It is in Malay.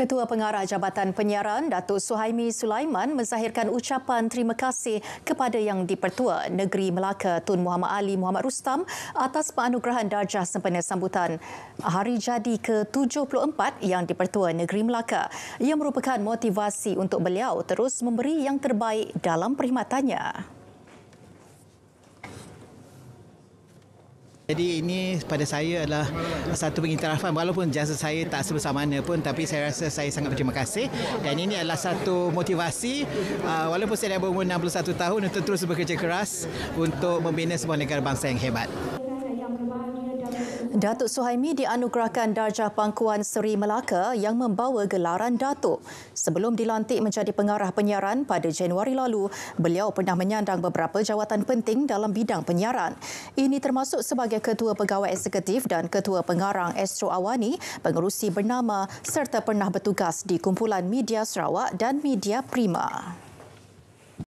Ketua Pengarah Jabatan Penyiaran Datuk Suhaimi Sulaiman menzahirkan ucapan terima kasih kepada Yang Dipertua Negeri Melaka Tun Muhammad Ali Muhammad Rustam atas penganugerahan darjah sempena sambutan hari jadi ke-74 Yang Dipertua Negeri Melaka. Ia merupakan motivasi untuk beliau terus memberi yang terbaik dalam perkhidmatannya. Jadi ini pada saya adalah satu pengiktirafan walaupun jasa saya tak sebesar mana pun tapi saya rasa saya sangat berterima kasih dan ini adalah satu motivasi uh, walaupun saya dah berumur 61 tahun untuk terus bekerja keras untuk membina sebuah negara bangsa yang hebat. Datuk Suhaimi dianugerahkan darjah pangkuan Seri Melaka yang membawa gelaran Datuk. Sebelum dilantik menjadi pengarah penyiaran pada Januari lalu, beliau pernah menyandang beberapa jawatan penting dalam bidang penyiaran. Ini termasuk sebagai Ketua Pegawai Eksekutif dan Ketua Pengarang Astro Awani, pengerusi bernama serta pernah bertugas di Kumpulan Media Sarawak dan Media Prima.